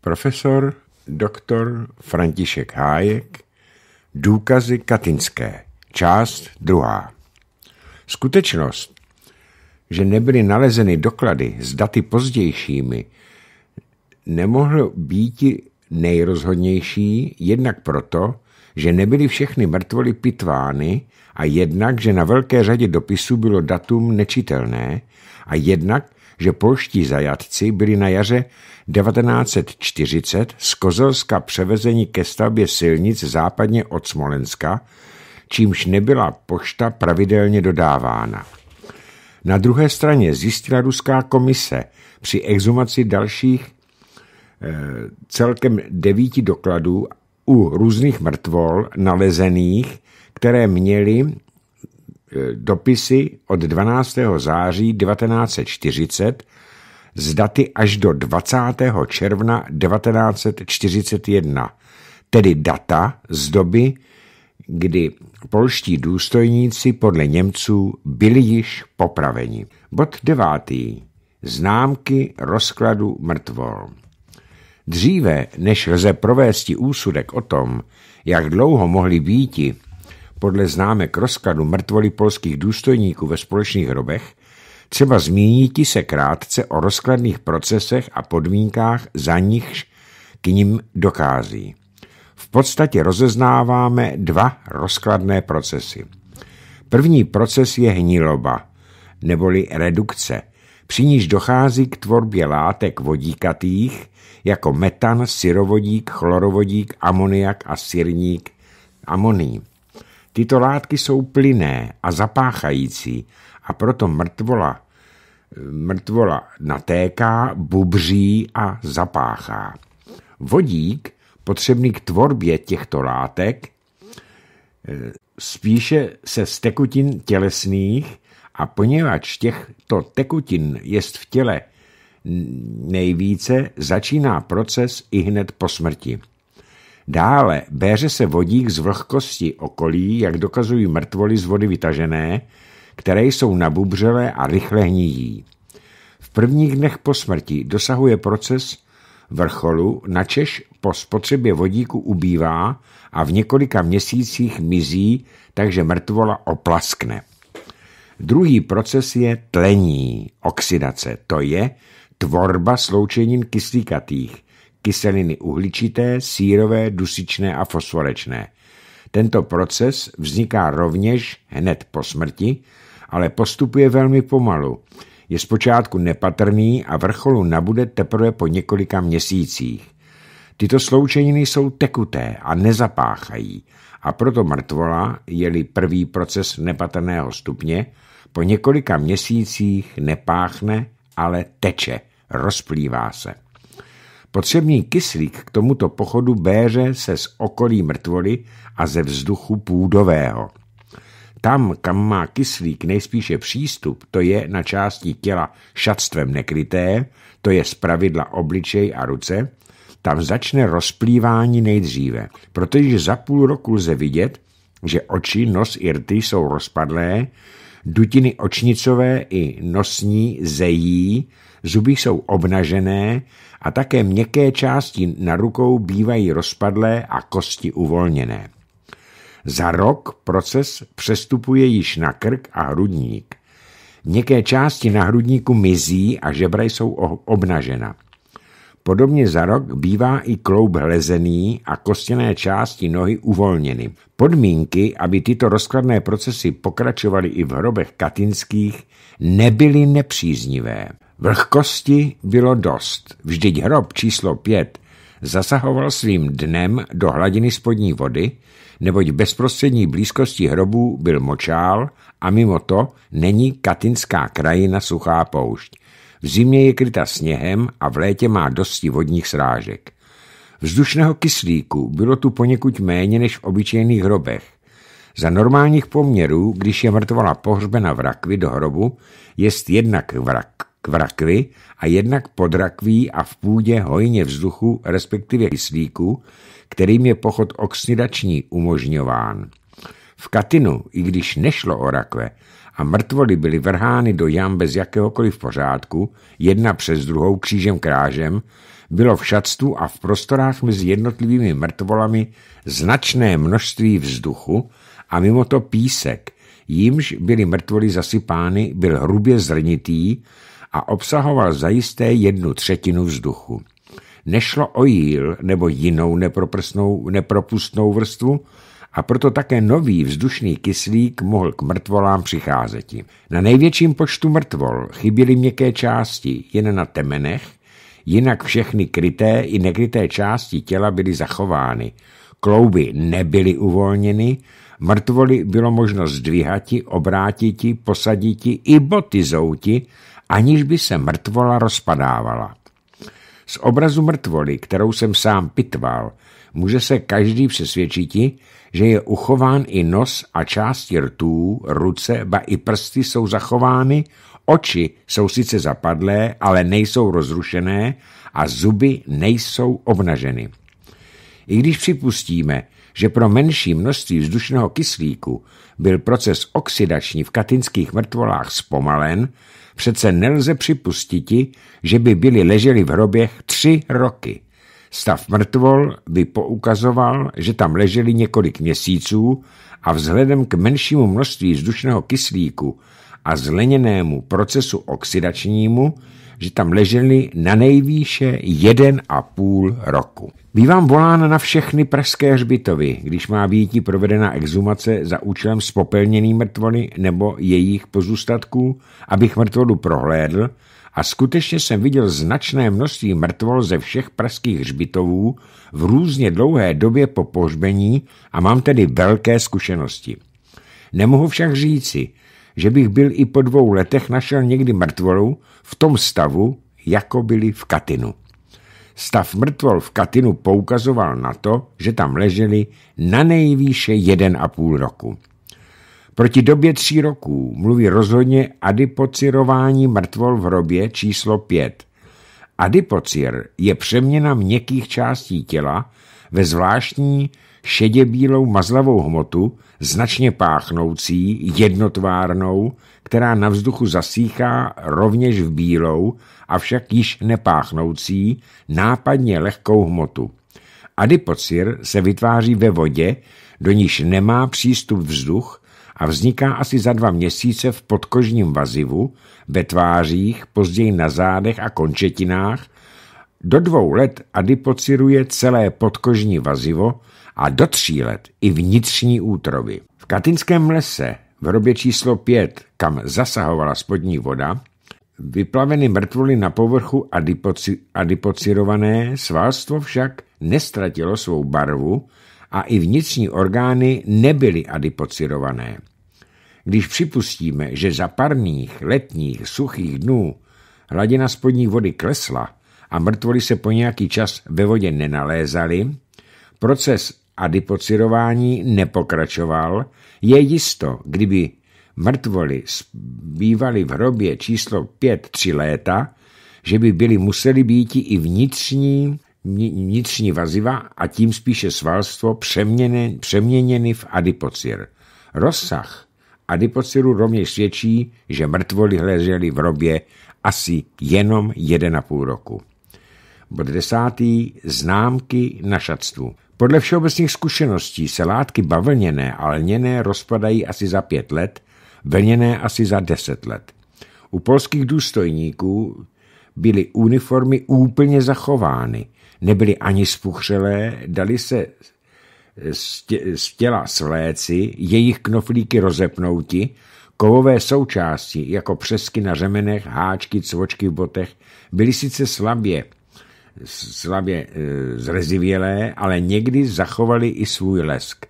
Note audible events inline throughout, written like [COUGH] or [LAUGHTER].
Profesor doktor František Hájek Důkazy katinské. Část druhá. Skutečnost, že nebyly nalezeny doklady s daty pozdějšími, nemohlo být nejrozhodnější jednak proto, že nebyly všechny mrtvoly pitvány a jednak, že na velké řadě dopisů bylo datum nečitelné a jednak, že polští zajatci byli na jaře 1940 z Kozelska převezeni ke stavbě silnic západně od Smolenska, čímž nebyla pošta pravidelně dodávána. Na druhé straně zjistila ruská komise při exhumaci dalších e, celkem devíti dokladů u různých mrtvol nalezených, které měly Eh, dopisy od 12. září 1940 z daty až do 20. června 1941, tedy data z doby, kdy polští důstojníci podle Němců byli již popraveni. Bod devátý. Známky rozkladu mrtvol. Dříve, než lze provést úsudek o tom, jak dlouho mohli býti podle známek rozkladu mrtvoli polských důstojníků ve společných hrobech, třeba zmíníti se krátce o rozkladných procesech a podmínkách, za nichž k ním dokází. V podstatě rozeznáváme dva rozkladné procesy. První proces je hniloba, neboli redukce, při níž dochází k tvorbě látek vodíkatých jako metan, syrovodík, chlorovodík, amoniak a syrník, amoní. Tyto látky jsou plyné a zapáchající a proto mrtvola, mrtvola natéká, bubří a zapáchá. Vodík, potřebný k tvorbě těchto látek, eh, spíše se z tekutin tělesných a poněvadž těchto tekutin jest v těle nejvíce, začíná proces i hned po smrti. Dále béře se vodík z vlhkosti okolí, jak dokazují mrtvoly z vody vytažené, které jsou nabubřelé a rychle hníjí. V prvních dnech po smrti dosahuje proces vrcholu, načež po spotřebě vodíku ubývá a v několika měsících mizí, takže mrtvola oplaskne. Druhý proces je tlení, oxidace, to je tvorba sloučenin kyslíkatých, kyseliny uhličité, sírové, dusičné a fosforečné. Tento proces vzniká rovněž hned po smrti, ale postupuje velmi pomalu. Je zpočátku nepatrný a vrcholu nabude teprve po několika měsících. Tyto sloučeniny jsou tekuté a nezapáchají a proto mrtvola, je-li prvý proces nepatrného stupně, po několika měsících nepáchne, ale teče, rozplývá se. Potřebný kyslík k tomuto pochodu béře se z okolí mrtvoly a ze vzduchu půdového. Tam, kam má kyslík nejspíše přístup, to je na části těla šatstvem nekryté, to je pravidla obličej a ruce, tam začne rozplývání nejdříve, protože za půl roku lze vidět, že oči, nos i rty jsou rozpadlé, dutiny očnicové i nosní zejí, zuby jsou obnažené a také měkké části na rukou bývají rozpadlé a kosti uvolněné. Za rok proces přestupuje již na krk a hrudník. Měkké části na hrudníku mizí a žebra jsou obnažena. Podobně za rok bývá i kloub hlezený a kostěné části nohy uvolněny. Podmínky, aby tyto rozkladné procesy pokračovaly i v hrobech katinských, nebyly nepříznivé. Vlhkosti bylo dost, vždyť hrob číslo pět zasahoval svým dnem do hladiny spodní vody, neboť bezprostřední blízkosti hrobů byl močál a mimo to není katinská krajina suchá poušť. V zimě je kryta sněhem a v létě má dosti vodních srážek. Vzdušného kyslíku bylo tu poněkud méně než v obyčejných hrobech. Za normálních poměrů, když je mrtvola pohřbena v rakvi do hrobu, jest jednak vrak k vrakvi a jednak pod rakví a v půdě hojně vzduchu, respektive kyslíku, kterým je pochod oxidační umožňován. V Katinu, i když nešlo o rakve, a mrtvoly byly vrhány do jam bez jakéhokoliv pořádku, jedna přes druhou křížem krážem, bylo v šatstvu a v prostorách mezi jednotlivými mrtvolami značné množství vzduchu a mimo to písek, jimž byly mrtvoly zasypány, byl hrubě zrnitý a obsahoval zajisté jednu třetinu vzduchu. Nešlo o jíl nebo jinou nepropustnou vrstvu, a proto také nový vzdušný kyslík mohl k mrtvolám přicházet. Na největším počtu mrtvol chyběly měkké části jen na temenech, jinak všechny kryté i nekryté části těla byly zachovány. Klouby nebyly uvolněny, mrtvoly bylo možno zdvíhati, obrátiti, posaditi i botizouti aniž by se mrtvola rozpadávala. Z obrazu mrtvoly, kterou jsem sám pitval, může se každý přesvědčit, že je uchován i nos a části rtů, ruce, ba i prsty jsou zachovány, oči jsou sice zapadlé, ale nejsou rozrušené a zuby nejsou obnaženy. I když připustíme, že pro menší množství vzdušného kyslíku byl proces oxidační v katinských mrtvolách zpomalen, přece nelze připustit, že by byli leželi v hroběch tři roky. Stav mrtvol by poukazoval, že tam leželi několik měsíců a vzhledem k menšímu množství vzdušného kyslíku a zleněnému procesu oxidačnímu že tam leželi na nejvýše jeden a půl roku. Bývám volán na všechny pražské hřbitovy, když má být provedena exumace za účelem spopelněný mrtvoly nebo jejich pozůstatků, abych mrtvolu prohlédl a skutečně jsem viděl značné množství mrtvol ze všech pražských hřbitovů v různě dlouhé době po pohřbení a mám tedy velké zkušenosti. Nemohu však říci, že bych byl i po dvou letech našel někdy mrtvolu, v tom stavu, jako byli v Katinu. Stav mrtvol v Katinu poukazoval na to, že tam leželi na nejvýše jeden a půl roku. Proti době tří roků mluví rozhodně adipocirování mrtvol v hrobě číslo pět. Adipocir je přeměna měkkých částí těla ve zvláštní šedé-bílou mazlavou hmotu, značně páchnoucí, jednotvárnou, která na vzduchu zasíchá rovněž v bílou, avšak již nepáchnoucí, nápadně lehkou hmotu. Adipocir se vytváří ve vodě, do níž nemá přístup vzduch a vzniká asi za dva měsíce v podkožním vazivu, ve tvářích, později na zádech a končetinách. Do dvou let adipociruje celé podkožní vazivo, a do tří let i vnitřní útrovy. V Katinském lese v robě číslo 5, kam zasahovala spodní voda, vyplaveny mrtvoly na povrchu adipoci, adipocirované, svalstvo však nestratilo svou barvu a i vnitřní orgány nebyly adipocirované. Když připustíme, že za parných, letních, suchých dnů hladina spodní vody klesla a mrtvoly se po nějaký čas ve vodě nenalézaly, proces adipocirování nepokračoval, je jisto, kdyby mrtvoli bývali v hrobě číslo 5 tři léta, že by byly museli být i vnitřní, vnitřní vaziva a tím spíše svalstvo přeměněny, přeměněny v adipocir. Rozsah adipociru rovněž svědčí, že mrtvoli leželi v hrobě asi jenom 1,5 roku. Bod desátý. Známky na šatstvu. Podle všeobecných zkušeností se látky bavlněné a lněné rozpadají asi za pět let, vlněné asi za deset let. U polských důstojníků byly uniformy úplně zachovány, nebyly ani spuchřelé, dali se z těla svléci, jejich knoflíky rozepnouti, kovové součásti, jako přesky na řemenech, háčky, cvočky v botech, byly sice slabě slavě e, zrezivělé, ale někdy zachovali i svůj lesk.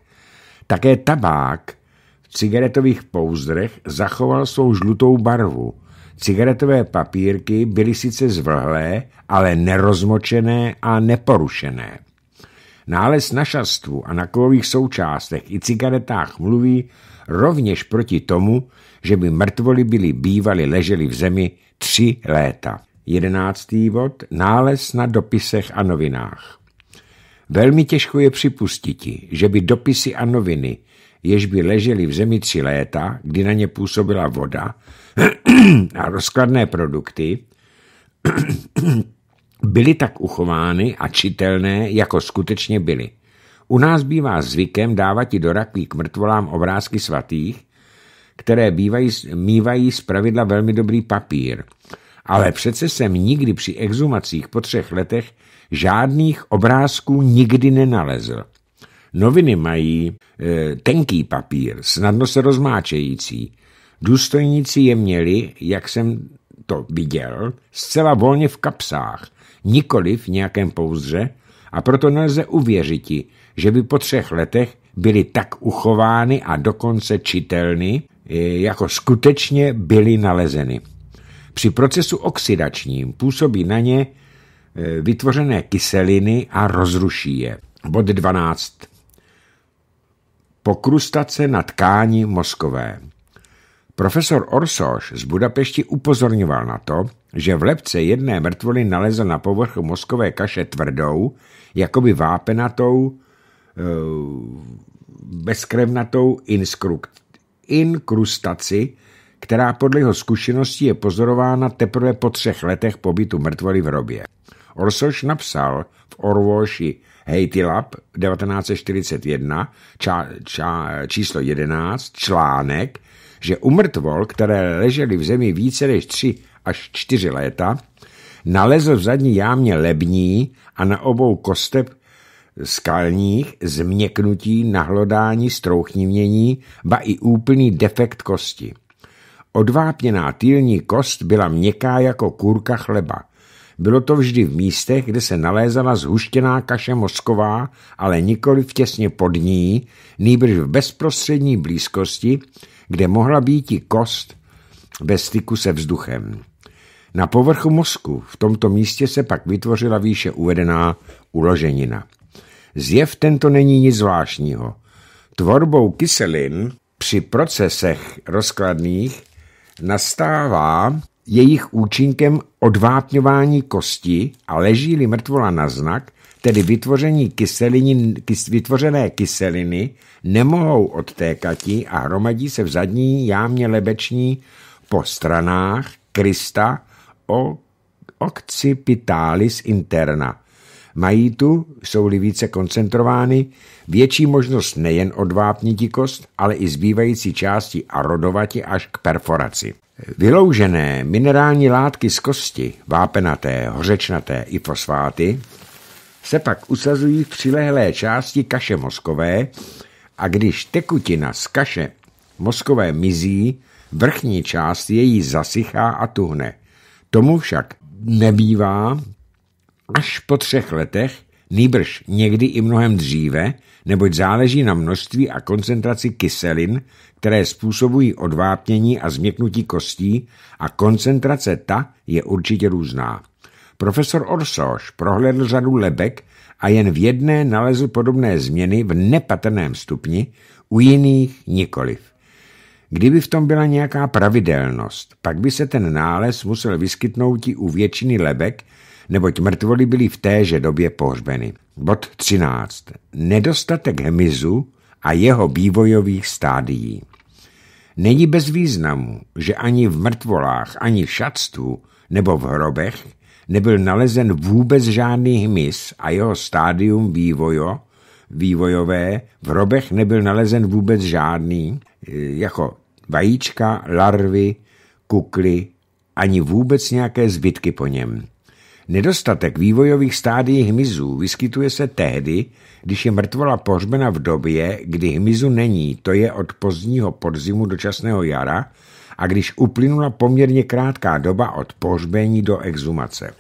Také tabák v cigaretových pouzdrech zachoval svou žlutou barvu. Cigaretové papírky byly sice zvlhlé, ale nerozmočené a neporušené. Nález na šastvu a na kovových součástech i cigaretách mluví rovněž proti tomu, že by mrtvoli byli bývali leželi v zemi tři léta. Jedenáctý bod. Nález na dopisech a novinách. Velmi těžko je připustiti, že by dopisy a noviny, jež by ležely v zemi tři léta, kdy na ně působila voda [CLEARS THROAT] a rozkladné produkty, [CLEARS THROAT] byly tak uchovány a čitelné, jako skutečně byly. U nás bývá zvykem dávat i do raklí k mrtvolám obrázky svatých, které bývají, mývají zpravidla velmi dobrý papír – ale přece jsem nikdy při exumacích po třech letech žádných obrázků nikdy nenalezl. Noviny mají e, tenký papír, snadno se rozmáčející. Důstojníci je měli, jak jsem to viděl, zcela volně v kapsách, nikoli v nějakém pouzdře, a proto nelze uvěřiti, že by po třech letech byly tak uchovány a dokonce čitelny, eh, jako skutečně byly nalezeny. Při procesu oxidačním působí na ně e, vytvořené kyseliny a rozruší je. Bod 12. Pokrustace na tkání mozkové. Profesor Orsoš z Budapešti upozorňoval na to, že v lepce jedné mrtvoly nalezl na povrchu mozkové kaše tvrdou, jakoby vápenatou, e, bezkrevnatou inskrukt, inkrustaci, která podle jeho zkušeností je pozorována teprve po třech letech pobytu mrtvoly v hrobě. Orsoš napsal v Orvoši Haiti Lab 1941 ča, ča, číslo 11 článek, že u mrtvol, které ležely v zemi více než 3 až 4 léta, nalezl v zadní jámě lební a na obou kosteb skalních změknutí, nahlodání, strouchnivění, ba i úplný defekt kosti. Odvápněná týlní kost byla měkká jako kůrka chleba. Bylo to vždy v místech, kde se nalézala zhuštěná kaše mozková, ale nikoli v těsně pod ní, nýbrž v bezprostřední blízkosti, kde mohla být i kost ve styku se vzduchem. Na povrchu mozku v tomto místě se pak vytvořila výše uvedená uloženina. Zjev tento není nic zvláštního. Tvorbou kyselin při procesech rozkladných nastává jejich účinkem odvápňování kosti a leží-li mrtvola na znak, tedy vytvoření kyseliny, kys, vytvořené kyseliny, nemohou odtékati a hromadí se v zadní jámě lebeční po stranách krysta o occipitalis interna, Mají tu, jsou-li více koncentrovány, větší možnost nejen odvápnití kost, ale i zbývající části a rodovati až k perforaci. Vyloužené minerální látky z kosti, vápenaté, hořečnaté i fosfáty, se pak usazují v přilehlé části kaše mozkové a když tekutina z kaše mozkové mizí, vrchní část její zasychá a tuhne. Tomu však nebývá, až po třech letech, nýbrž někdy i mnohem dříve, neboť záleží na množství a koncentraci kyselin, které způsobují odvápnění a změknutí kostí a koncentrace ta je určitě různá. Profesor Orsoš prohlédl řadu lebek a jen v jedné nalezl podobné změny v nepatrném stupni, u jiných nikoliv. Kdyby v tom byla nějaká pravidelnost, pak by se ten nález musel vyskytnout i u většiny lebek, neboť mrtvoly byly v téže době pohřbeny. Bod 13. Nedostatek hmyzu a jeho vývojových stádií. Není bez významu, že ani v mrtvolách, ani v šatstvu nebo v hrobech nebyl nalezen vůbec žádný hmyz a jeho stádium vývojo, vývojové v hrobech nebyl nalezen vůbec žádný, e, jako vajíčka, larvy, kukly, ani vůbec nějaké zbytky po něm. Nedostatek vývojových stádií hmyzů vyskytuje se tehdy, když je mrtvola pohřbena v době, kdy hmyzu není, to je od pozdního podzimu do časného jara, a když uplynula poměrně krátká doba od pohřbení do exumace.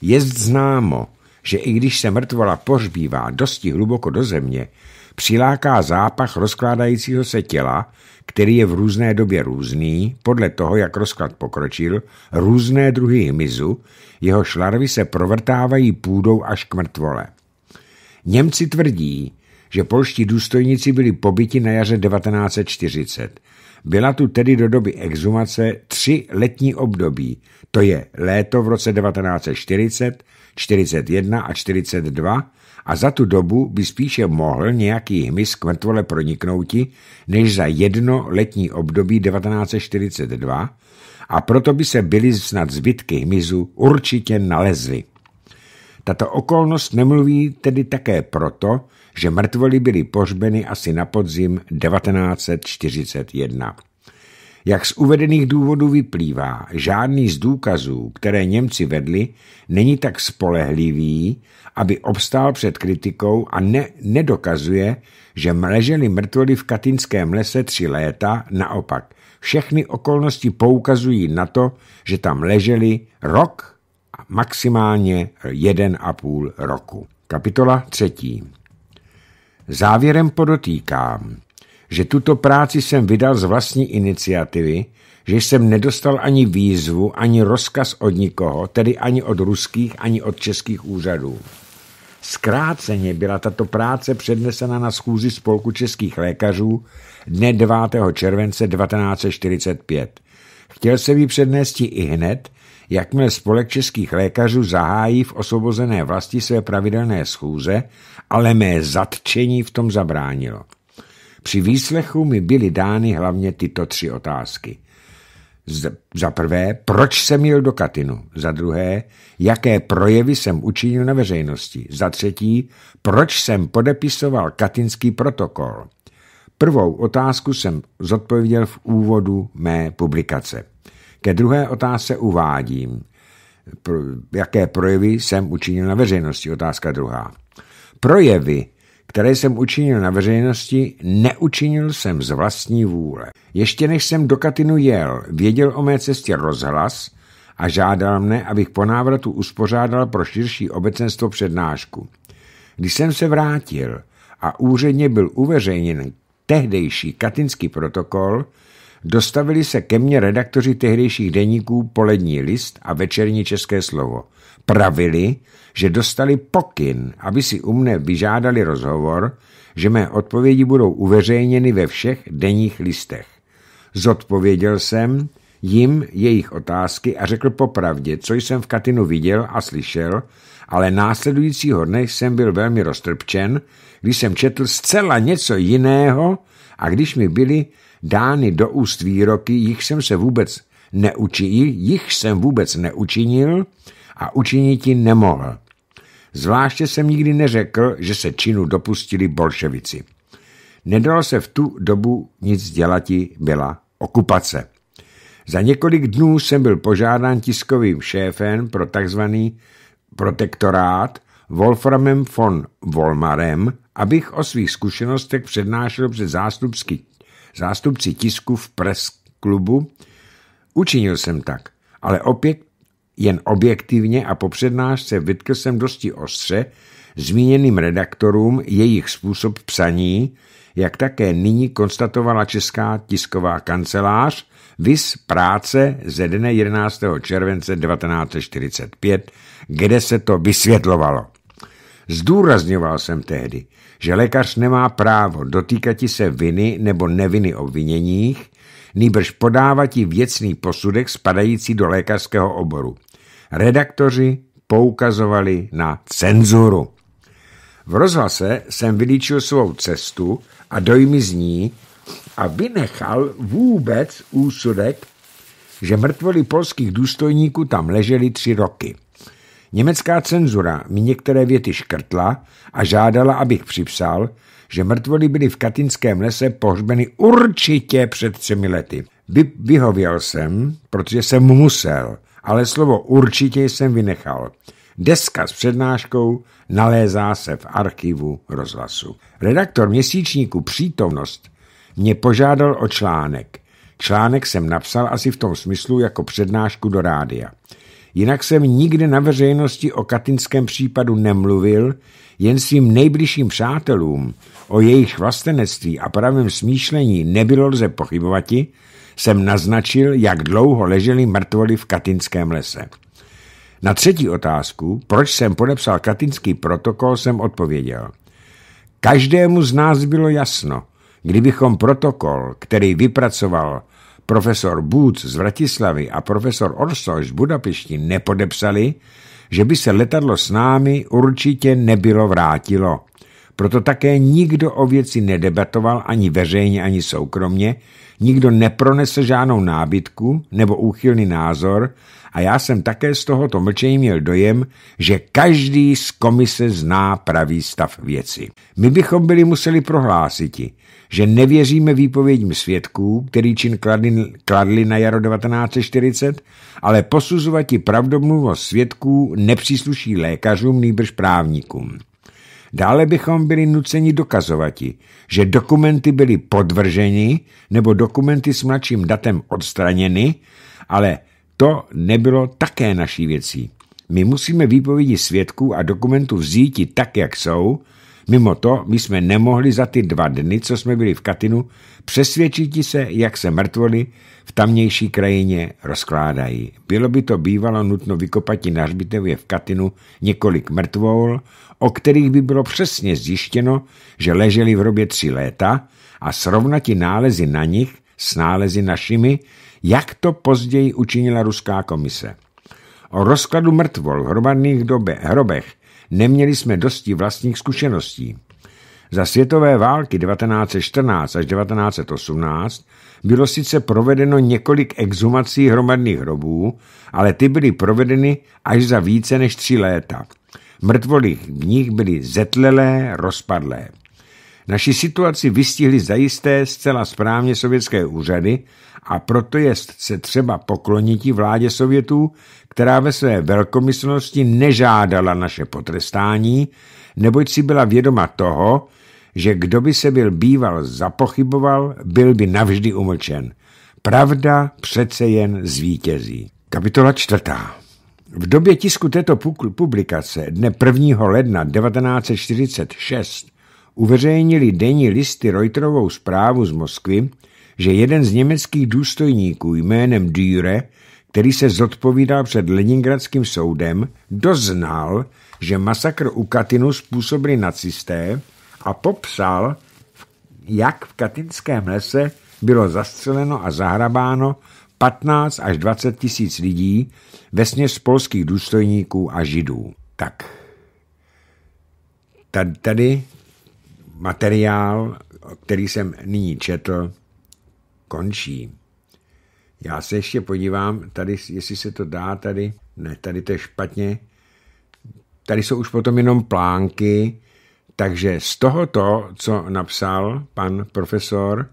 Je známo, že i když se mrtvola pohřbívá dosti hluboko do země, přiláká zápach rozkládajícího se těla, který je v různé době různý, podle toho, jak rozklad pokročil, různé druhy hmyzu, jeho šlarvy se provrtávají půdou až k mrtvole. Němci tvrdí, že polští důstojníci byli pobyti na jaře 1940. Byla tu tedy do doby exumace tři letní období, to je léto v roce 1940, 41 a 42, a za tu dobu by spíše mohl nějaký hmyz k mrtvole proniknouti než za jedno letní období 1942 a proto by se byly snad zbytky hmyzu určitě nalezly. Tato okolnost nemluví tedy také proto, že mrtvoly byly pohřbeny asi na podzim 1941. Jak z uvedených důvodů vyplývá, žádný z důkazů, které Němci vedli, není tak spolehlivý, aby obstál před kritikou a ne, nedokazuje, že leželi mrtvoli v katinském lese tři léta, naopak. Všechny okolnosti poukazují na to, že tam leželi rok a maximálně jeden a půl roku. Kapitola třetí. Závěrem podotýkám, že tuto práci jsem vydal z vlastní iniciativy, že jsem nedostal ani výzvu, ani rozkaz od nikoho, tedy ani od ruských, ani od českých úřadů. Zkráceně byla tato práce přednesena na schůzi Spolku českých lékařů dne 9. července 1945. Chtěl se ji přednést i hned, jakmile Spolek českých lékařů zahájí v osvobozené vlasti své pravidelné schůze, ale mé zatčení v tom zabránilo. Při výslechu mi byly dány hlavně tyto tři otázky. za prvé, proč jsem jel do Katinu? Za druhé, jaké projevy jsem učinil na veřejnosti? Za třetí, proč jsem podepisoval katinský protokol? Prvou otázku jsem zodpověděl v úvodu mé publikace. Ke druhé otázce uvádím, jaké projevy jsem učinil na veřejnosti. Otázka druhá. Projevy které jsem učinil na veřejnosti, neučinil jsem z vlastní vůle. Ještě než jsem do Katinu jel, věděl o mé cestě rozhlas a žádal mne, abych po návratu uspořádal pro širší obecenstvo přednášku. Když jsem se vrátil a úředně byl uveřejněn tehdejší katinský protokol, dostavili se ke mně redaktoři tehdejších deníků Polední list a Večerní české slovo – pravili, že dostali pokyn, aby si u mne vyžádali rozhovor, že mé odpovědi budou uveřejněny ve všech denních listech. Zodpověděl jsem jim jejich otázky a řekl popravdě, co jsem v Katinu viděl a slyšel, ale následujícího dne jsem byl velmi roztrpčen, když jsem četl zcela něco jiného a když mi byly dány do úst výroky, jich jsem se vůbec neučinil, jich jsem vůbec neučinil, a učinit ji nemohl. Zvláště jsem nikdy neřekl, že se činu dopustili bolševici. Nedalo se v tu dobu nic dělat, byla okupace. Za několik dnů jsem byl požádán tiskovým šéfem pro tzv. protektorát Wolframem von Volmarem, abych o svých zkušenostech přednášel před zástupci, zástupci tisku v press klubu. Učinil jsem tak, ale opět jen objektivně a po přednášce vytkl jsem dosti ostře zmíněným redaktorům jejich způsob psaní, jak také nyní konstatovala Česká tisková kancelář, vys práce ze dne 11. července 1945, kde se to vysvětlovalo. Zdůrazňoval jsem tehdy, že lékař nemá právo dotýkat se viny nebo neviny obviněních, nýbrž podávati věcný posudek spadající do lékařského oboru. Redaktoři poukazovali na cenzuru. V rozhlase jsem vylíčil svou cestu a dojmy z ní a vynechal vůbec úsudek, že mrtvoly polských důstojníků tam leželi tři roky. Německá cenzura mi některé věty škrtla a žádala, abych připsal, že mrtvoly byly v Katinském lese pohřbeny určitě před třemi lety. Vy, vyhověl jsem, protože jsem musel, ale slovo určitě jsem vynechal. Deska s přednáškou nalézá se v archivu rozhlasu. Redaktor měsíčníku Přítomnost mě požádal o článek. Článek jsem napsal asi v tom smyslu jako přednášku do rádia. Jinak jsem nikdy na veřejnosti o katinském případu nemluvil, jen svým nejbližším přátelům o jejich vlastenectví a pravém smýšlení nebylo lze pochybovati, jsem naznačil, jak dlouho leželi mrtvoli v Katinském lese. Na třetí otázku, proč jsem podepsal Katinský protokol, jsem odpověděl. Každému z nás bylo jasno, kdybychom protokol, který vypracoval profesor Bůc z Vratislavy a profesor Orsoš z Budapešti nepodepsali, že by se letadlo s námi určitě nebylo vrátilo. Proto také nikdo o věci nedebatoval ani veřejně, ani soukromně, nikdo nepronesl žádnou nábytku nebo úchylný názor a já jsem také z tohoto mlčení měl dojem, že každý z komise zná pravý stav věci. My bychom byli museli prohlásit, že nevěříme výpovědím svědků, který čin kladli, kladli na jaro 1940, ale posuzovat i pravdomluvost svědků nepřísluší lékařům, nýbrž právníkům. Dále bychom byli nuceni dokazovati, že dokumenty byly podvrženy nebo dokumenty s mladším datem odstraněny, ale to nebylo také naší věcí. My musíme výpovědi svědků a dokumentů vzíti tak, jak jsou, Mimo to, my jsme nemohli za ty dva dny, co jsme byli v Katinu, přesvědčit se, jak se mrtvoly v tamnější krajině rozkládají. Bylo by to bývalo nutno i na hřbitově v Katinu několik mrtvol, o kterých by bylo přesně zjištěno, že leželi v hrobě tři léta a srovnati nálezy na nich s nálezy našimi, jak to později učinila ruská komise. O rozkladu mrtvol v hromadných dobe, hrobech neměli jsme dosti vlastních zkušeností. Za světové války 1914 až 1918 bylo sice provedeno několik exhumací hromadných hrobů, ale ty byly provedeny až za více než tři léta. Mrtvoly v nich byly zetlelé, rozpadlé. Naši situaci vystihly zajisté zcela správně sovětské úřady a proto je se třeba pokloniti vládě Sovětů, která ve své velkomyslnosti nežádala naše potrestání, neboť si byla vědoma toho, že kdo by se byl býval zapochyboval, byl by navždy umlčen. Pravda přece jen zvítězí. Kapitola čtvrtá. V době tisku této publikace dne 1. ledna 1946 uveřejnili denní listy Reuterovou zprávu z Moskvy, že jeden z německých důstojníků jménem Dürer který se zodpovídal před Leningradským soudem, doznal, že masakr u Katinu způsobili nacisté a popsal, jak v katinském lese bylo zastřeleno a zahrabáno 15 až 20 tisíc lidí, vesně z polských důstojníků a židů. Tak, tady materiál, který jsem nyní četl, končí. Já se ještě podívám, tady, jestli se to dá tady. Ne, tady to je špatně. Tady jsou už potom jenom plánky, takže z tohoto, co napsal pan profesor,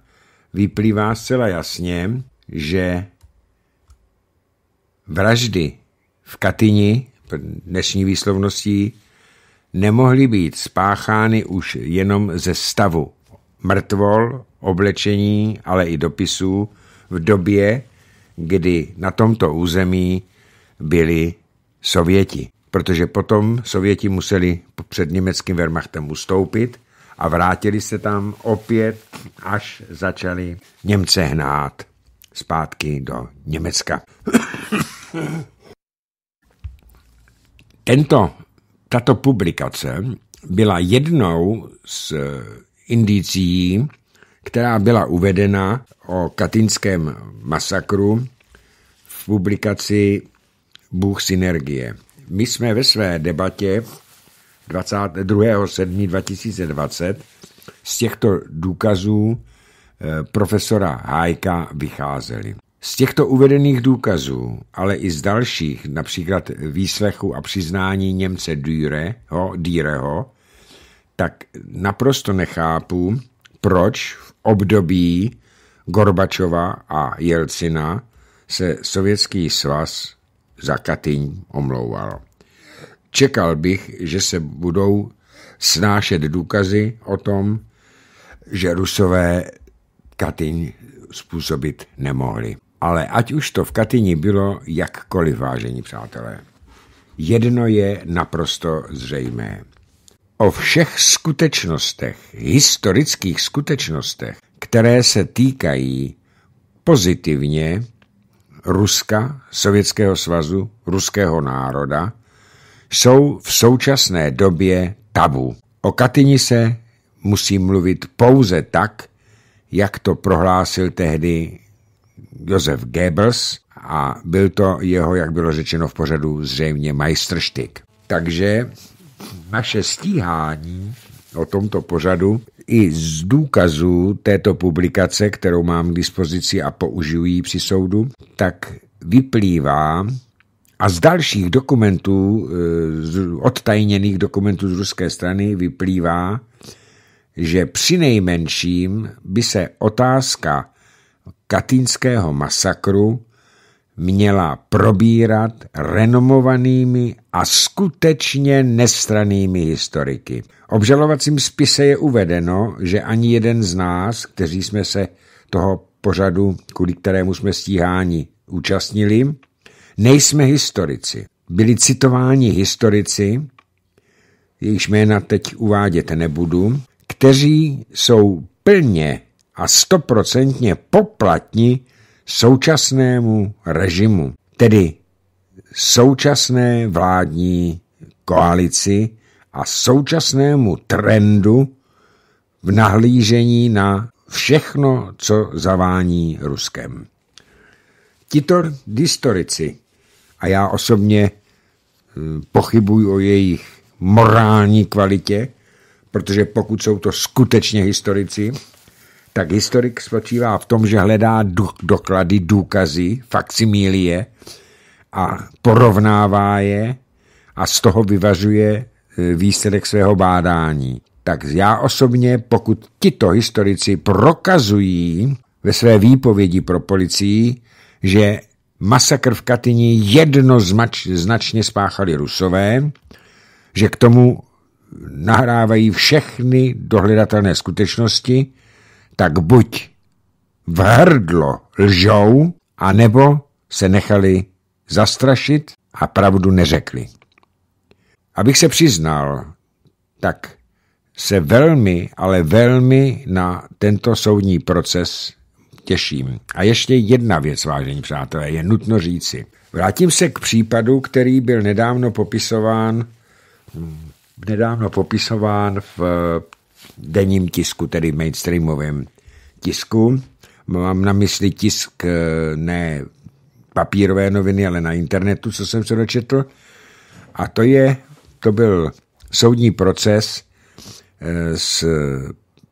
vyplývá zcela jasně, že vraždy v Katyni, dnešní výslovností, nemohly být spáchány už jenom ze stavu mrtvol, oblečení, ale i dopisů v době, kdy na tomto území byli Sověti. Protože potom Sověti museli před německým Wehrmachtem ustoupit a vrátili se tam opět, až začali Němce hnát zpátky do Německa. Tento, tato publikace byla jednou z indicí která byla uvedena o katinském masakru v publikaci Bůh synergie. My jsme ve své debatě 22.7.2020 z těchto důkazů eh, profesora Hájka vycházeli. Z těchto uvedených důkazů, ale i z dalších, například výslechu a přiznání Němce Dýreho, tak naprosto nechápu, proč v období Gorbačova a Jelcina se Sovětský svaz za Katyň omlouval. Čekal bych, že se budou snášet důkazy o tom, že rusové Katyň způsobit nemohli. Ale ať už to v Katyni bylo jakkoliv, vážení přátelé, jedno je naprosto zřejmé o všech skutečnostech, historických skutečnostech, které se týkají pozitivně Ruska, Sovětského svazu, ruského národa, jsou v současné době tabu. O Katyni se musí mluvit pouze tak, jak to prohlásil tehdy Josef Goebbels a byl to jeho, jak bylo řečeno v pořadu, zřejmě majstrštyk. Takže naše stíhání o tomto pořadu i z důkazů této publikace, kterou mám k dispozici a použiju při soudu, tak vyplývá a z dalších dokumentů, eh, odtajněných dokumentů z ruské strany vyplývá, že při nejmenším by se otázka katinského masakru měla probírat renomovanými a skutečně nestranými historiky. Obžalovacím spise je uvedeno, že ani jeden z nás, kteří jsme se toho pořadu, kvůli kterému jsme stíháni, účastnili, nejsme historici. Byli citováni historici, jejichž jména teď uvádět nebudu, kteří jsou plně a stoprocentně poplatni současnému režimu, tedy současné vládní koalici a současnému trendu v nahlížení na všechno, co zavání Ruskem. Tito historici a já osobně eh, pochybuji o jejich morální kvalitě, protože pokud jsou to skutečně historici, tak historik spočívá v tom, že hledá doklady, důkazy, faksimílie a porovnává je a z toho vyvažuje e, výsledek svého bádání. Tak já osobně, pokud tito historici prokazují ve své výpovědi pro policii, že masakr v Katyni jednoznačně spáchali rusové, že k tomu nahrávají všechny dohledatelné skutečnosti, tak buď v hrdlo lžou, anebo se nechali zastrašit a pravdu neřekli. Abych se přiznal, tak se velmi, ale velmi na tento soudní proces těším. A ještě jedna věc, vážení přátelé, je nutno říci. Vrátím se k případu, který byl nedávno popisován, nedávno popisován v denním tisku, tedy mainstreamovém tisku. Mám na mysli tisk eh, ne papírové noviny, ale na internetu, co jsem se dočetl. A to je, to byl soudní proces eh, s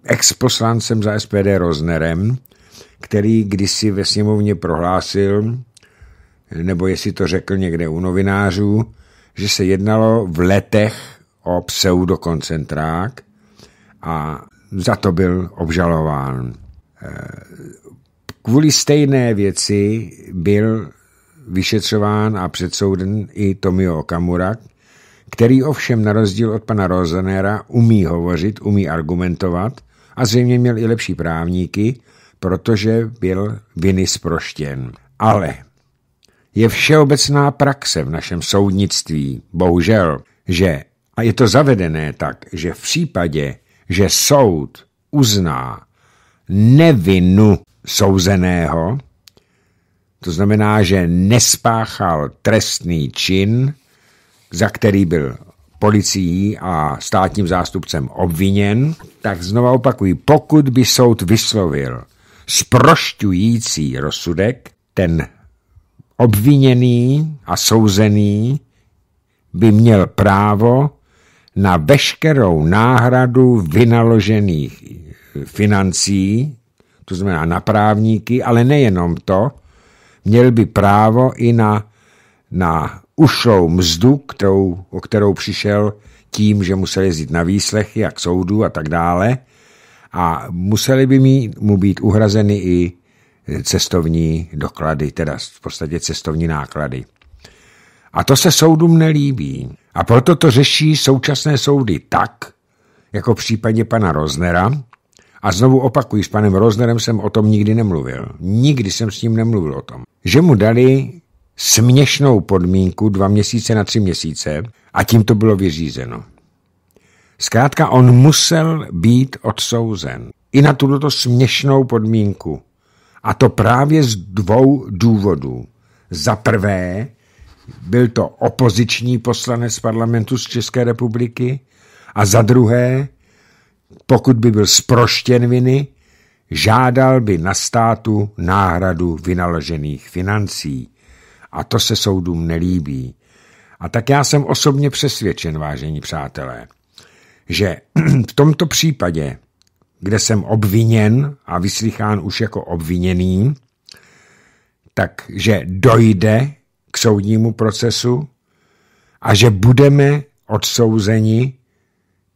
exposlancem za SPD Roznerem, který kdysi ve sněmovně prohlásil, nebo jestli to řekl někde u novinářů, že se jednalo v letech o pseudokoncentrák, a za to byl obžalován. E, kvůli stejné věci byl vyšetřován a předsouden i Tomio Okamura, který ovšem na rozdíl od pana Rosenera umí hovořit, umí argumentovat a zřejmě měl i lepší právníky, protože byl viny sproštěn. Ale je všeobecná praxe v našem soudnictví, bohužel, že, a je to zavedené tak, že v případě, že soud uzná nevinu souzeného, to znamená, že nespáchal trestný čin, za který byl policií a státním zástupcem obviněn, tak znova opakují, pokud by soud vyslovil sprošťující rozsudek, ten obviněný a souzený by měl právo na veškerou náhradu vynaložených eh, financí, to znamená na právníky, ale nejenom to, měl by právo i na, na ušlou mzdu, kterou, o kterou přišel tím, že musel jezdit na výslechy a k soudu a tak dále. A museli by mu být uhrazeny i cestovní doklady, teda v podstatě cestovní náklady. A to se soudům nelíbí. A proto to řeší současné soudy tak, jako v případě pana Roznera, a znovu opakuji, s panem Roznerem jsem o tom nikdy nemluvil. Nikdy jsem s ním nemluvil o tom. Že mu dali směšnou podmínku dva měsíce na tři měsíce a tím to bylo vyřízeno. Zkrátka on musel být odsouzen. I na tuto směšnou podmínku. A to právě z dvou důvodů. Za prvé, byl to opoziční poslanec parlamentu z České republiky a za druhé, pokud by byl sproštěn viny, žádal by na státu náhradu vynaložených financí. A to se soudům nelíbí. A tak já jsem osobně přesvědčen, vážení přátelé, že [CLEARS THROAT] v tomto případě, kde jsem obviněn a vyslychán už jako obviněný, takže dojde k soudnímu procesu a že budeme odsouzeni,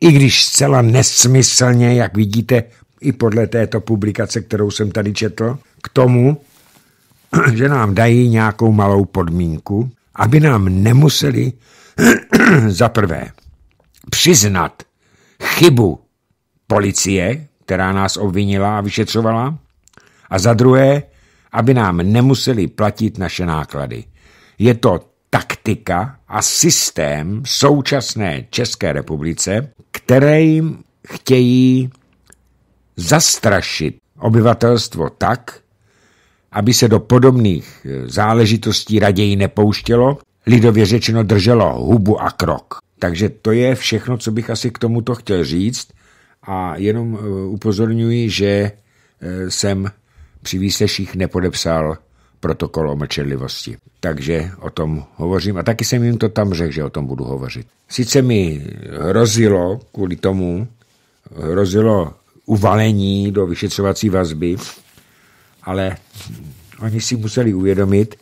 i když zcela nesmyslně, jak vidíte i podle této publikace, kterou jsem tady četl, k tomu, [CLEARS THROAT] že nám dají nějakou malou podmínku, aby nám nemuseli [CLEARS THROAT] za prvé přiznat chybu policie, která nás obvinila a vyšetřovala, a za druhé, aby nám nemuseli platit naše náklady. Je to taktika a systém současné České republice, kterým chtějí zastrašit obyvatelstvo tak, aby se do podobných eh, záležitostí raději nepouštělo, lidově řečeno drželo hubu a krok. Takže to je všechno, co bych asi k tomuto chtěl říct a jenom eh, upozorňuji, že eh, jsem při výsleších nepodepsal protokol o mlčenlivosti. Takže o tom hovořím a taky jsem jim to tam řekl, že o tom budu hovořit. Sice mi hrozilo kvůli tomu, hrozilo uvalení do vyšetřovací vazby, ale oni si museli uvědomit,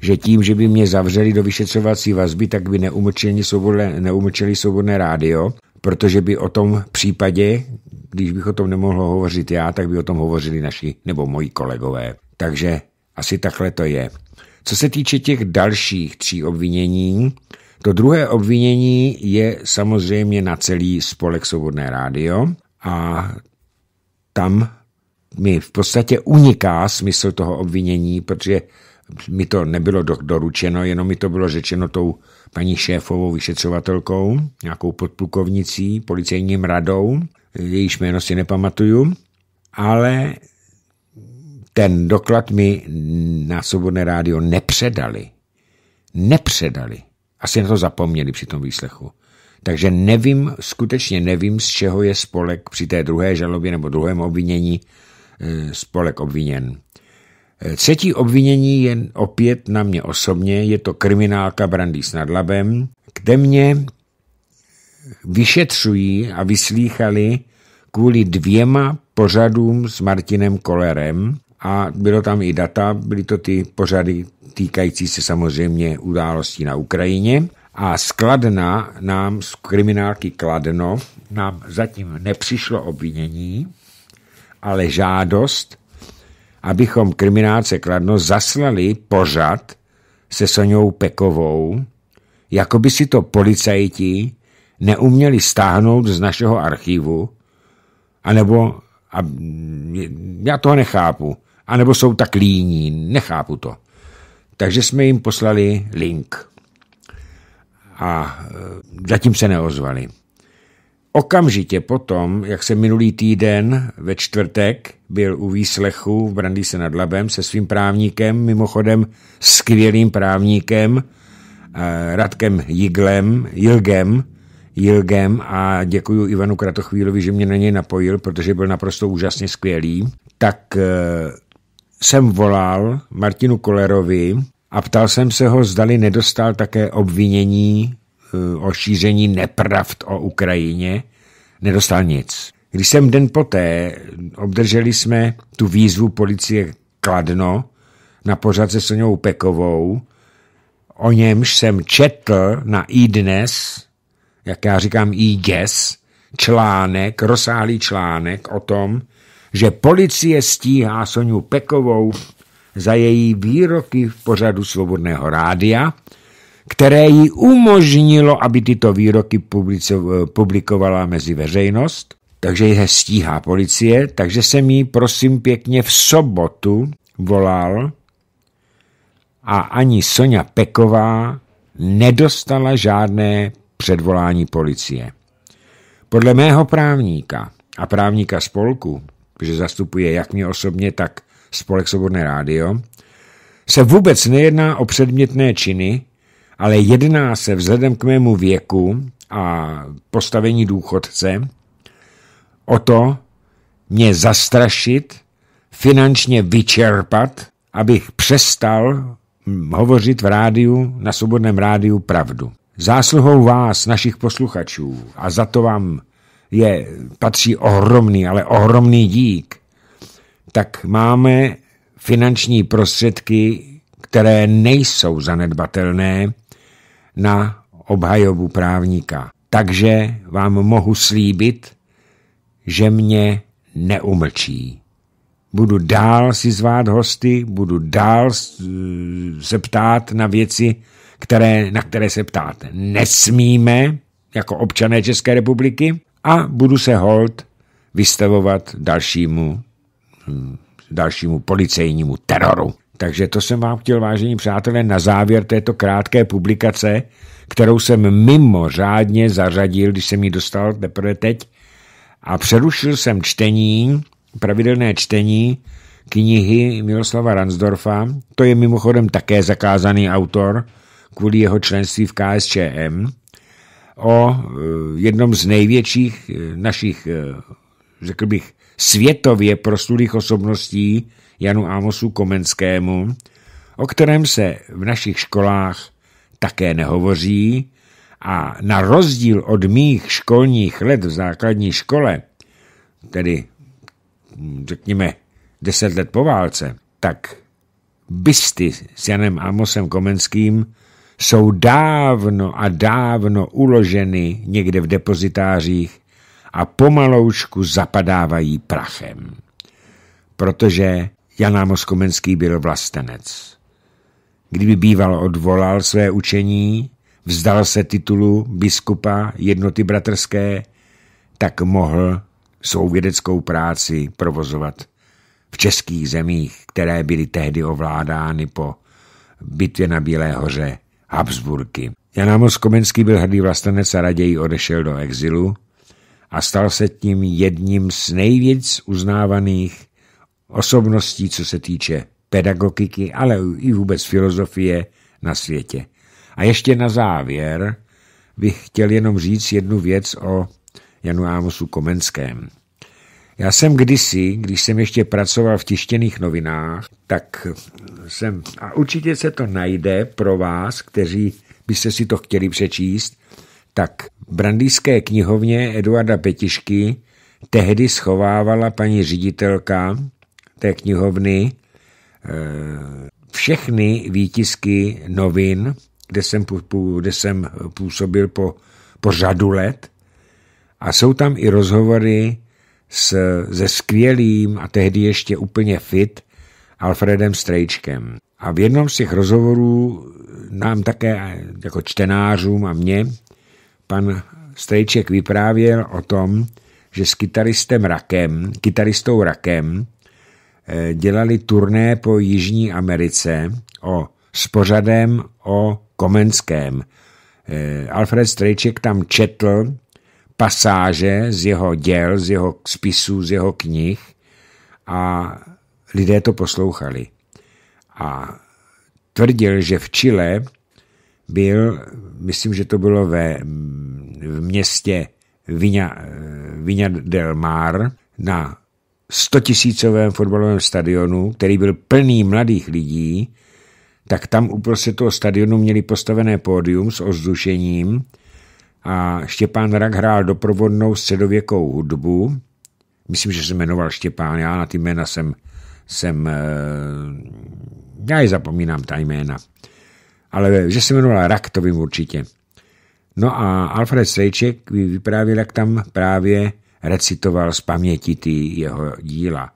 že tím, že by mě zavřeli do vyšetřovací vazby, tak by neumlčeli svobodné, svobodné rádio, protože by o tom případě, když bych o tom nemohl hovořit já, tak by o tom hovořili naši nebo moji kolegové. Takže asi takhle to je. Co se týče těch dalších tří obvinění, to druhé obvinění je samozřejmě na celý spolek Svobodné rádio a tam mi v podstatě uniká smysl toho obvinění, protože mi to nebylo do, doručeno, jenom mi to bylo řečeno tou paní šéfovou vyšetřovatelkou, nějakou podplukovnicí, policejním radou, jejíž jméno si nepamatuju, ale ten doklad mi na Svobodné rádio nepředali. Nepředali. Asi na to zapomněli při tom výslechu. Takže nevím, skutečně nevím, z čeho je spolek při té druhé žalobě nebo druhém obvinění eh, spolek obviněn. Eh, třetí obvinění je opět na mě osobně, je to kriminálka Brandy s Nadlabem, kde mě vyšetřují a vyslýchali kvůli dvěma pořadům s Martinem Kolerem, a bylo tam i data, byly to ty pořady týkající se samozřejmě událostí na Ukrajině. A z Kladna nám, z kriminálky Kladno, nám zatím nepřišlo obvinění, ale žádost, abychom kriminálce Kladno zaslali pořad se Soňou Pekovou, jako by si to policajti neuměli stáhnout z našeho archivu, anebo a já toho nechápu anebo jsou tak líní, nechápu to. Takže jsme jim poslali link. A e, zatím se neozvali. Okamžitě potom, jak se minulý týden ve čtvrtek byl u výslechu v Brandýse nad Labem se svým právníkem, mimochodem skvělým právníkem, e, Radkem Jiglem, Jilgem, Jilgem a děkuji Ivanu Kratochvílovi, že mě na něj napojil, protože byl naprosto úžasně skvělý, tak e, jsem volal Martinu Kolerovi a ptal jsem se ho, zdali nedostal také obvinění eh, o šíření nepravd o Ukrajině. Nedostal nic. Když jsem den poté, obdrželi jsme tu výzvu policie Kladno na pořad se Soňou Pekovou, o němž jsem četl na iDnes, jak já říkám iDes, článek, rozsáhlý článek o tom, že policie stíhá Soňu Pekovou za její výroky v pořadu Svobodného rádia, které jí umožnilo, aby tyto výroky eh, publikovala mezi veřejnost, takže je stíhá policie, takže jsem jí prosím pěkně v sobotu volal a ani Sonja Peková nedostala žádné předvolání policie. Podle mého právníka a právníka spolku protože zastupuje jak mě osobně, tak Spolek Svobodné rádio, se vůbec nejedná o předmětné činy, ale jedná se vzhledem k mému věku a postavení důchodce o to mě zastrašit, finančně vyčerpat, abych přestal hovořit v rádiu, na svobodném rádiu pravdu. Zásluhou vás, našich posluchačů, a za to vám je, patří ohromný, ale ohromný dík, tak máme finanční prostředky, které nejsou zanedbatelné na obhajobu právníka. Takže vám mohu slíbit, že mě neumlčí. Budu dál si zvát hosty, budu dál se ptát na věci, které, na které se ptát. Nesmíme, jako občané České republiky, a budu se hold vystavovat dalšímu, hm, dalšímu policejnímu teroru. Takže to jsem vám chtěl, vážení přátelé, na závěr této krátké publikace, kterou jsem mimořádně zařadil, když jsem ji dostal teprve teď, a přerušil jsem čtení, pravidelné čtení knihy Miroslava Ransdorfa. To je mimochodem také zakázaný autor kvůli jeho členství v KSČM o eh, jednom z největších eh, našich, eh, řekl bych, světově proslulých osobností Janu Amosu Komenskému, o kterém se v našich školách také nehovoří a na rozdíl od mých školních let v základní škole, tedy hm, řekněme deset let po válce, tak bysty s Janem Amosem Komenským jsou dávno a dávno uloženy někde v depozitářích a pomaloučku zapadávají prachem. Protože Jan Amos Komenský byl vlastenec. Kdyby býval odvolal své učení, vzdal se titulu biskupa jednoty bratrské, tak mohl svou vědeckou práci provozovat v českých zemích, které byly tehdy ovládány po bitvě na Bílé hoře Habsburky. Jan Amos Komenský byl hrdý vlastenec a raději odešel do exilu a stal se tím jedním z nejvíc uznávaných osobností, co se týče pedagogiky, ale i vůbec filozofie na světě. A ještě na závěr bych chtěl jenom říct jednu věc o Janu Amosu Komenském. Já jsem kdysi, když jsem ještě pracoval v tištěných novinách, tak jsem, a určitě se to najde pro vás, kteří byste si to chtěli přečíst, tak v brandýské knihovně Eduarda Petišky tehdy schovávala paní ředitelka té knihovny eh, všechny výtisky novin, kde jsem, kde jsem působil po, po řadu let. A jsou tam i rozhovory s, se skvělým a tehdy ještě úplně fit Alfredem Strejčkem. A v jednom z těch rozhovorů nám také, jako čtenářům a mně, pan Strejček vyprávěl o tom, že s kytaristem Rakem, kytaristou Rakem, eh, dělali turné po Jižní Americe o, s pořadem o Komenském. Eh, Alfred Strejček tam četl pasáže z jeho děl, z jeho spisů, z jeho knih a lidé to poslouchali. A tvrdil, že v Chile byl, myslím, že to bylo ve, v městě Viña, Viña del Mar na stotisícovém fotbalovém stadionu, který byl plný mladých lidí, tak tam uprostřed toho stadionu měli postavené pódium s ozdušením a Štěpán Rak hrál doprovodnou středověkou hudbu. Myslím, že se jmenoval Štěpán, já na ty jména jsem, jsem eh, já je zapomínám, ta jména. Ale že se jmenoval Rak, to vím určitě. No a Alfred Sejček vyprávěl, jak tam právě recitoval z paměti ty jeho díla.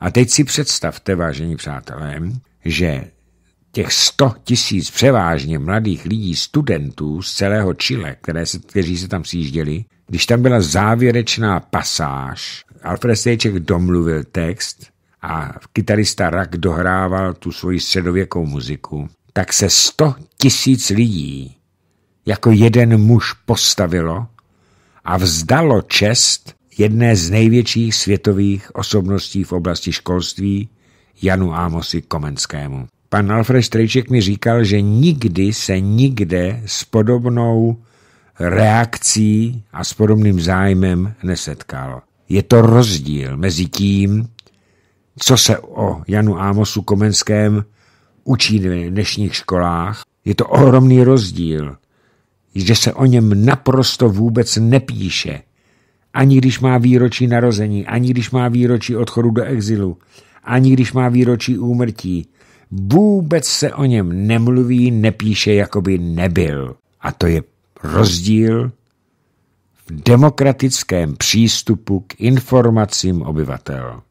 A teď si představte, vážení přátelé, že těch 100 tisíc převážně mladých lidí, studentů z celého Chile, které se, kteří se tam sjížděli, když tam byla závěrečná pasáž, Alfred Stejček domluvil text a kytarista Rak dohrával tu svoji středověkou muziku, tak se 100 tisíc lidí jako jeden muž postavilo a vzdalo čest jedné z největších světových osobností v oblasti školství, Janu Ámosi Komenskému. Pan Alfred Strejček mi říkal, že nikdy se nikde s podobnou reakcí a s podobným zájmem nesetkal. Je to rozdíl mezi tím, co se o Janu Ámosu Komenském učí v dnešních školách. Je to ohromný rozdíl, že se o něm naprosto vůbec nepíše. Ani když má výročí narození, ani když má výročí odchodu do exilu, ani když má výročí úmrtí, Vůbec se o něm nemluví, nepíše, jako by nebyl. A to je rozdíl v demokratickém přístupu k informacím obyvatel.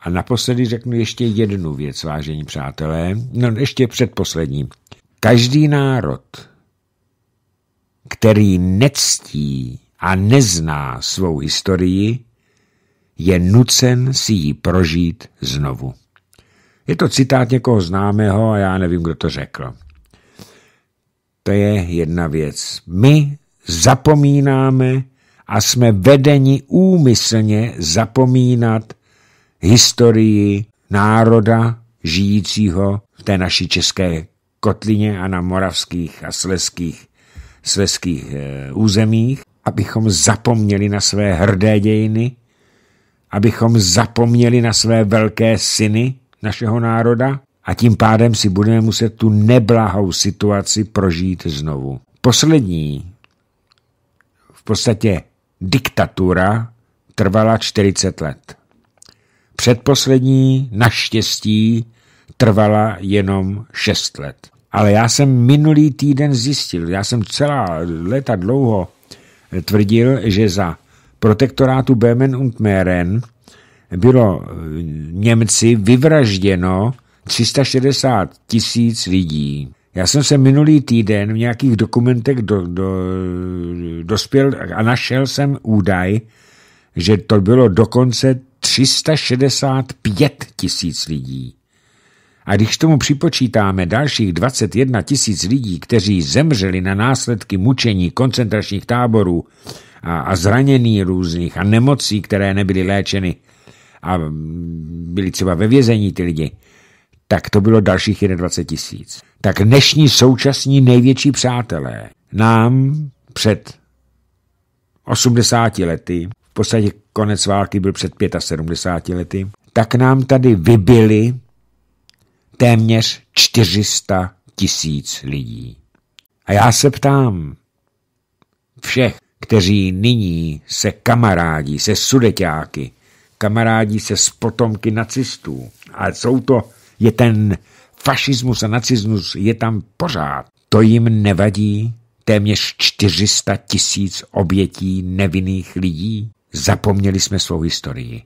A naposledy řeknu ještě jednu věc, vážení přátelé, no ještě předposlední. Každý národ, který nectí a nezná svou historii, je nucen si ji prožít znovu. Je to citát někoho známého a já nevím, kdo to řekl. To je jedna věc. My zapomínáme a jsme vedeni úmyslně zapomínat historii národa žijícího v té naší české kotlině a na moravských a sleských, sleských e, eh, územích, abychom zapomněli na své hrdé dějiny, abychom zapomněli na své velké syny, našeho národa a tím pádem si budeme muset tu neblahou situaci prožít znovu. Poslední, v podstatě diktatura, trvala 40 let. Předposlední, naštěstí, trvala jenom 6 let. Ale já jsem minulý týden zjistil, já jsem celá léta dlouho tvrdil, že za protektorátu Bemen und Meren bylo eh, Němci vyvražděno 360 tisíc lidí. Já jsem se minulý týden v nějakých dokumentech do, do, dospěl a našel jsem údaj, že to bylo dokonce 365 tisíc lidí. A když k tomu připočítáme dalších 21 tisíc lidí, kteří zemřeli na následky mučení koncentračních táborů a, a zranění různých a nemocí, které nebyly léčeny, a byli třeba ve vězení ty lidi, tak to bylo dalších 21 tisíc. Tak dnešní současní největší přátelé nám před 80 lety, v podstatě konec války byl před 75 lety, tak nám tady vybili téměř 400 tisíc lidí. A já se ptám všech, kteří nyní se kamarádí se sudeťáky, kamarádí se s potomky nacistů. A jsou to, je ten fašismus a nacismus je tam pořád. To jim nevadí téměř 400 tisíc obětí nevinných lidí? Zapomněli jsme svou historii.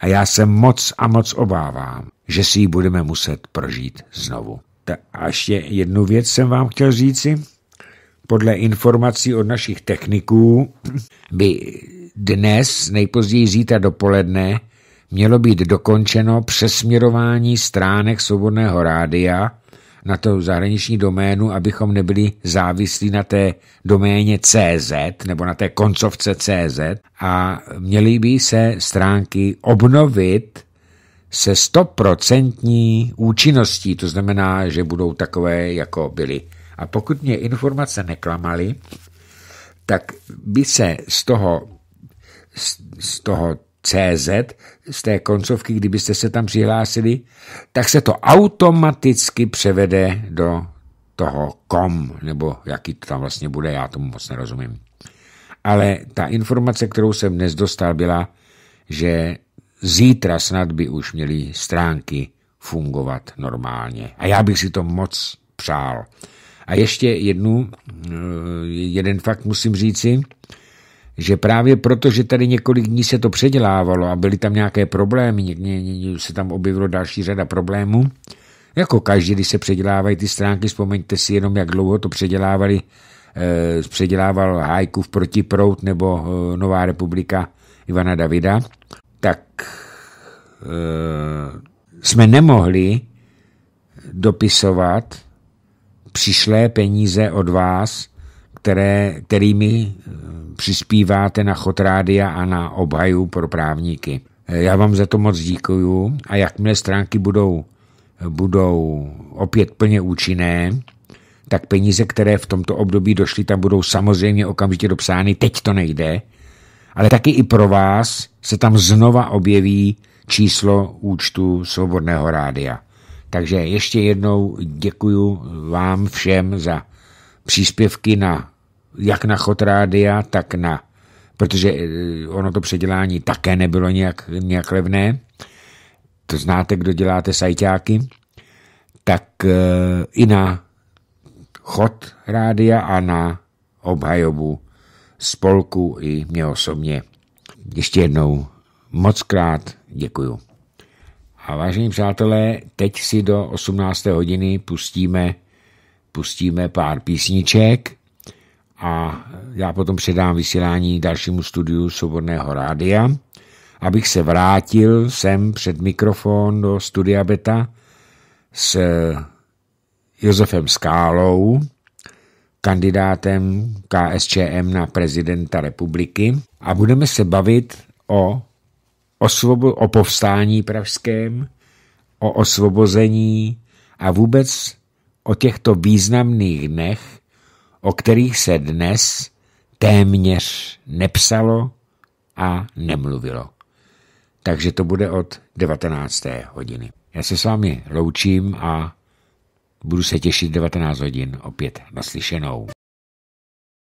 A já se moc a moc obávám, že si ji budeme muset prožít znovu. Ta, a ještě jednu věc jsem vám chtěl říci. Podle informací od našich techniků by dnes, nejpozději zítra dopoledne, mělo být dokončeno přesměrování stránek svobodného rádia na to zahraniční doménu, abychom nebyli závislí na té doméně CZ nebo na té koncovce CZ a měly by se stránky obnovit se stoprocentní účinností, to znamená, že budou takové, jako byly. A pokud mě informace neklamaly, tak by se z toho z, z toho CZ, z té koncovky, kdybyste se tam přihlásili, tak se to automaticky převede do toho kom, nebo jaký to tam vlastně bude, já tomu moc nerozumím. Ale ta informace, kterou jsem dnes dostal, byla, že zítra snad by už měly stránky fungovat normálně. A já bych si to moc přál. A ještě jednu, eh, jeden fakt musím říci, že právě proto, že tady několik dní se to předělávalo a byly tam nějaké problémy, se tam objevilo další řada problémů, jako každý, když se předělávají ty stránky, vzpomeňte si jenom, jak dlouho to předělávali, eh, předělával Hajku v Protiprout nebo eh, Nová republika Ivana Davida, tak eh, jsme nemohli dopisovat přišlé peníze od vás které, kterými eh, přispíváte na chod rádia a na obhaju pro právníky. Eh, já vám za to moc děkuju a jakmile stránky budou, eh, budou opět plně účinné, tak peníze, které v tomto období došly, tam budou samozřejmě okamžitě dopsány. Teď to nejde, ale taky i pro vás se tam znova objeví číslo účtu Svobodného rádia. Takže ještě jednou děkuji vám všem za příspěvky na jak na chod rádia, tak na, protože eh, ono to předělání také nebylo nějak, nějak levné, to znáte, kdo děláte sajťáky, tak eh, i na chod rádia a na obhajobu spolku i mě osobně. Ještě jednou moc krát děkuju. A vážení přátelé, teď si do 18. hodiny pustíme, pustíme pár písniček a já potom předám vysílání dalšímu studiu Svobodného rádia, abych se vrátil sem před mikrofon do studia Beta s Josefem Skálou, kandidátem KSČM na prezidenta republiky a budeme se bavit o, osvobo- o povstání pražském, o osvobození a vůbec o těchto významných dnech o kterých se dnes téměř nepsalo a nemluvilo. Takže to bude od 19. hodiny. Já se s vámi loučím a budu se těšit 19 hodin opět naslyšenou.